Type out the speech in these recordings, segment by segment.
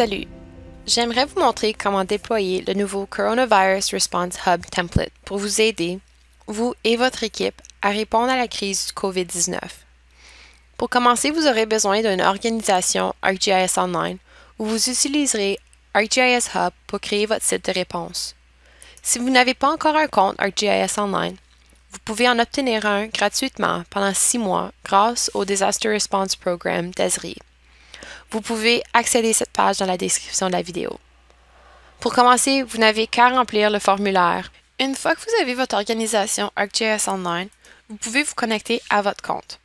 Salut! J'aimerais vous montrer comment déployer le nouveau Coronavirus Response Hub template pour vous aider, vous et votre équipe, à répondre à la crise du COVID-19. Pour commencer, vous aurez besoin d'une organisation ArcGIS Online où vous utiliserez ArcGIS Hub pour créer votre site de réponse. Si vous n'avez pas encore un compte ArcGIS Online, vous pouvez en obtenir un gratuitement pendant six mois grâce au Disaster Response Program d'ESRI. Vous pouvez accéder à cette page dans la description de la vidéo. Pour commencer, vous n'avez qu'à remplir le formulaire. Une fois que vous avez votre organisation ArcGIS Online, vous pouvez vous connecter à votre compte.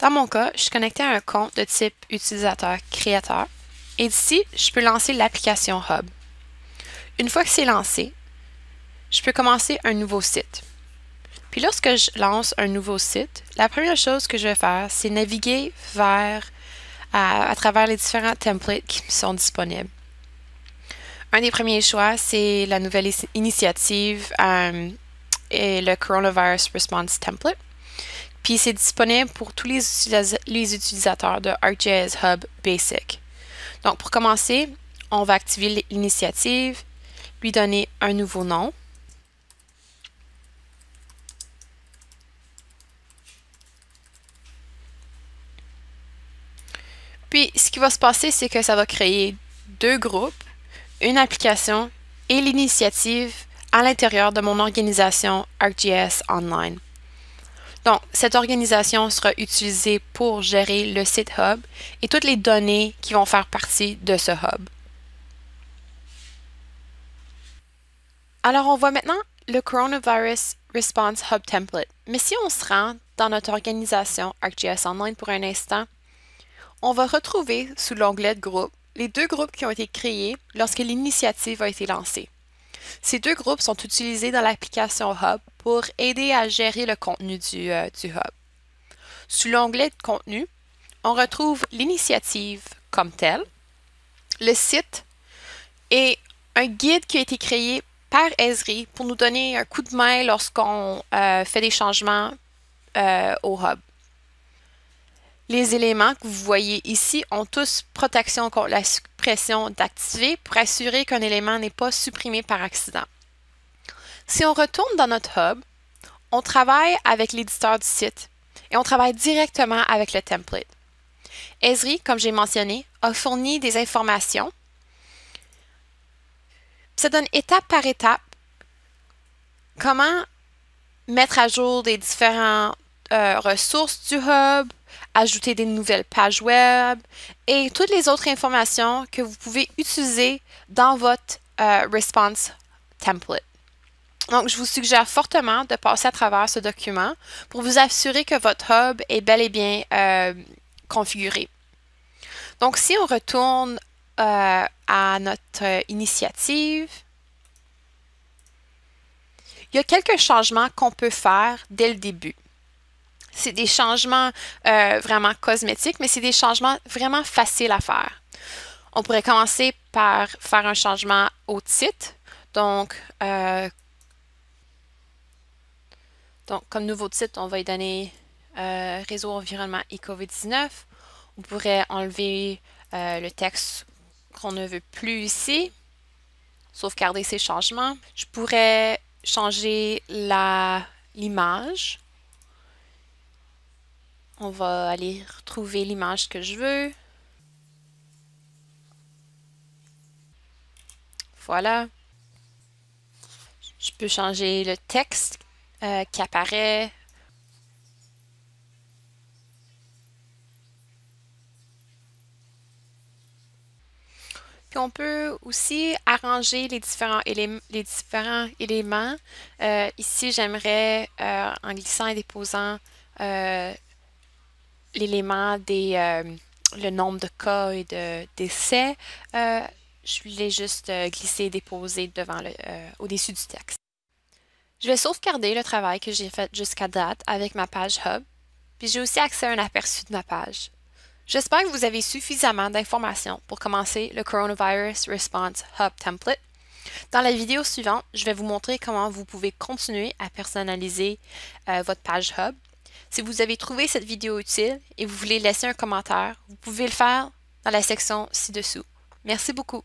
Dans mon cas, je suis connecté à un compte de type utilisateur-créateur et d'ici, je peux lancer l'application Hub. Une fois que c'est lancé, je peux commencer un nouveau site. Puis lorsque je lance un nouveau site, la première chose que je vais faire, c'est naviguer vers à, travers les différents templates qui sont disponibles. Un des premiers choix, c'est la nouvelle initiative euh, et le Coronavirus Response Template. Puis c'est disponible pour tous les, les, utilisateurs de ArcGIS Hub Basic. Donc pour commencer, on va activer l'initiative, lui donner un nouveau nom, Puis, ce qui va se passer, c'est que ça va créer deux groupes, une application et l'initiative à l'intérieur de mon organisation ArcGIS Online. Donc, cette organisation sera utilisée pour gérer le site Hub et toutes les données qui vont faire partie de ce Hub. Alors, on voit maintenant le Coronavirus Response Hub Template. Mais si on se rend dans notre organisation ArcGIS Online pour un instant, on va retrouver sous l'onglet de groupe les deux groupes qui ont été créés lorsque l'initiative a été lancée. Ces deux groupes sont utilisés dans l'application Hub pour aider à gérer le contenu du, euh, Hub. Sous l'onglet de contenu, on retrouve l'initiative comme telle, le site et un guide qui a été créé par Esri pour nous donner un coup de main lorsqu'on euh, fait des changements euh, au Hub. Les éléments que vous voyez ici ont tous protection contre la suppression d'activer pour assurer qu'un élément n'est pas supprimé par accident. Si on retourne dans notre hub, on travaille avec l'éditeur du site et on travaille directement avec le template. Esri, comme j'ai mentionné, a fourni des informations. Ça donne étape par étape comment mettre à jour des différentes euh, ressources du hub, ajouter des nouvelles pages web et toutes les autres informations que vous pouvez utiliser dans votre euh, response template. Donc, je vous suggère fortement de passer à travers ce document pour vous assurer que votre hub est bel et bien euh, configuré. Donc, si on retourne euh, à notre initiative, il y a quelques changements qu'on peut faire dès le début. C'est des changements euh, vraiment cosmétiques, mais c'est des changements vraiment faciles à faire. On pourrait commencer par faire un changement au titre. Donc, euh, comme nouveau titre, on va y donner euh, Réseau environnement et COVID-19. On pourrait enlever le texte qu'on ne veut plus ici, sauvegarder ces changements. Je pourrais changer l'image on va aller retrouver l'image que je veux. Voilà. Je peux changer le texte euh, qui apparaît. Puis on peut aussi arranger les différents, les différents éléments. Euh, ici, j'aimerais, euh, en glissant et déposant, l'élément des euh, le nombre de cas et de décès euh, je l'ai juste euh, glissé et déposé devant le, au-dessus du texte. Je vais sauvegarder le travail que j'ai fait jusqu'à date avec ma page Hub, puis j'ai aussi accès à un aperçu de ma page. J'espère que vous avez suffisamment d'informations pour commencer le Coronavirus Response Hub Template. Dans la vidéo suivante, je vais vous montrer comment vous pouvez continuer à personnaliser votre page Hub si vous avez trouvé cette vidéo utile et vous voulez laisser un commentaire, vous pouvez le faire dans la section ci-dessous. Merci beaucoup.